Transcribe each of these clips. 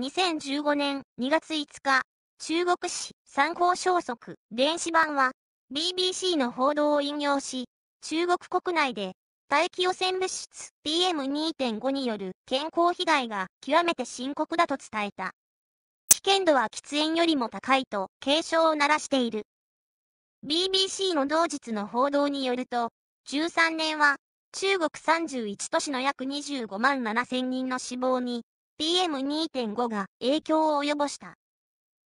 2015年2月5日、中国史参考消息電子版は BBC の報道を引用し、中国国内で大気汚染物質 PM2.5 による健康被害が極めて深刻だと伝えた。危険度は喫煙よりも高いと警鐘を鳴らしている。BBC の同日の報道によると、13年は中国31都市の約25万7000人の死亡に PM2.5 が影響を及ぼした。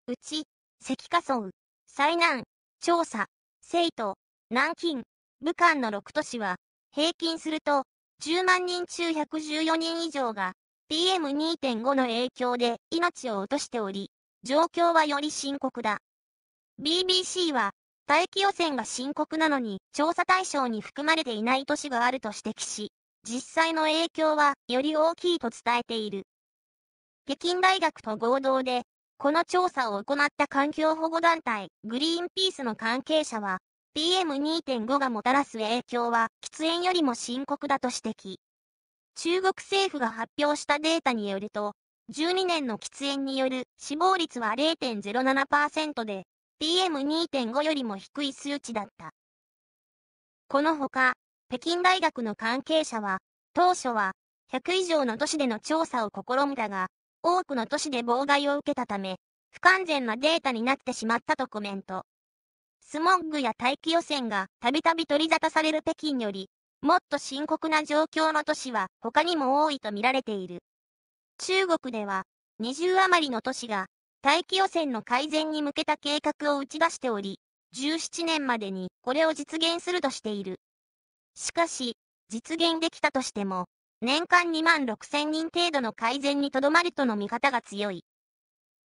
うち、石化層、災難、調査、成都、南京、武漢の6都市は、平均すると、10万人中114人以上が、PM2.5 の影響で命を落としており、状況はより深刻だ。BBC は、大気汚染が深刻なのに調査対象に含まれていない都市があると指摘し、実際の影響はより大きいと伝えている。北京大学と合同で、この調査を行った環境保護団体、グリーンピースの関係者は、PM2.5 がもたらす影響は、喫煙よりも深刻だと指摘。中国政府が発表したデータによると、12年の喫煙による死亡率は0.07%で、PM2.5 よりも低い数値だった。このほか、北京大学の関係者は、当初は、100以上の都市での調査を試みたが、多くの都市で妨害を受けたため、不完全なデータになってしまったとコメント。スモッグや大気汚染がたびたび取り沙汰される北京より、もっと深刻な状況の都市は他にも多いと見られている。中国では、20余りの都市が大気汚染の改善に向けた計画を打ち出しており、17年までにこれを実現するとしている。しかし、実現できたとしても、年間2万6 0 0 0人程度の改善にとどまるとの見方が強い。